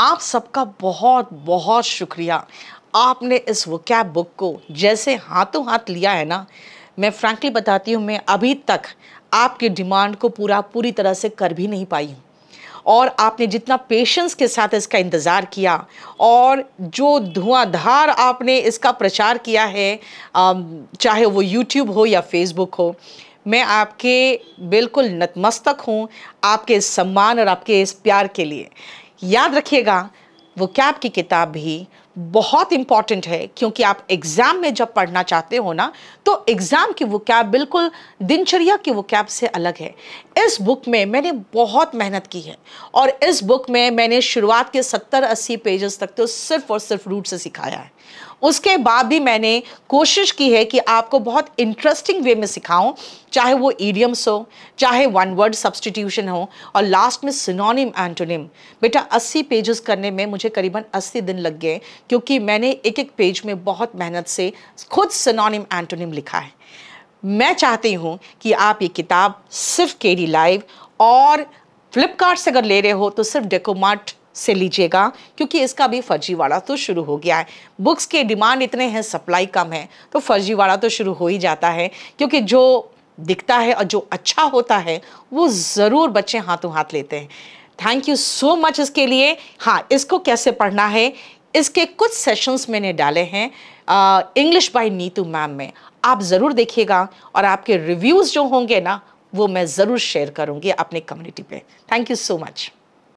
आप सबका बहुत बहुत शुक्रिया आपने इस वकैब बुक को जैसे हाथों हाथ लिया है ना मैं फ्रैंकली बताती हूँ मैं अभी तक आपकी डिमांड को पूरा पूरी तरह से कर भी नहीं पाई हूँ और आपने जितना पेशेंस के साथ इसका इंतज़ार किया और जो धुआंधार आपने इसका प्रचार किया है चाहे वो यूट्यूब हो या फेसबुक हो मैं आपके बिल्कुल नतमस्तक हूँ आपके इस सम्मान और आपके इस प्यार के लिए याद रखिएगा वो कैब की किताब भी बहुत इंपॉर्टेंट है क्योंकि आप एग्ज़ाम में जब पढ़ना चाहते हो ना तो एग्ज़ाम की वो कैब बिल्कुल दिनचर्या की वो कैब से अलग है इस बुक में मैंने बहुत मेहनत की है और इस बुक में मैंने शुरुआत के सत्तर अस्सी पेजेस तक तो सिर्फ और सिर्फ रूट से सिखाया है उसके बाद भी मैंने कोशिश की है कि आपको बहुत इंटरेस्टिंग वे में सिखाऊं चाहे वो ईडियम्स हो चाहे वन वर्ड सब्सटीट्यूशन हो और लास्ट में सिनोनिम एंटोनिम बेटा 80 पेजेस करने में मुझे करीबन 80 दिन लग गए क्योंकि मैंने एक एक पेज में बहुत मेहनत से खुद सिनोनिम एंटोनिम लिखा है मैं चाहती हूँ कि आप ये किताब सिर्फ के डी लाइव और फ्लिपकार्ट से अगर ले रहे हो तो सिर्फ डेकोमार्ट से लीजिएगा क्योंकि इसका भी फर्जीवाड़ा तो शुरू हो गया है बुक्स के डिमांड इतने हैं सप्लाई कम है तो फर्जीवाड़ा तो शुरू हो ही जाता है क्योंकि जो दिखता है और जो अच्छा होता है वो ज़रूर बच्चे हाथों हाथ लेते हैं थैंक यू सो मच इसके लिए हाँ इसको कैसे पढ़ना है इसके कुछ सेशंस मैंने डाले हैं इंग्लिश बाय नीतू मैम में आप ज़रूर देखिएगा और आपके रिव्यूज़ जो होंगे ना वो मैं ज़रूर शेयर करूँगी अपने कम्युनिटी पे थैंक यू सो मच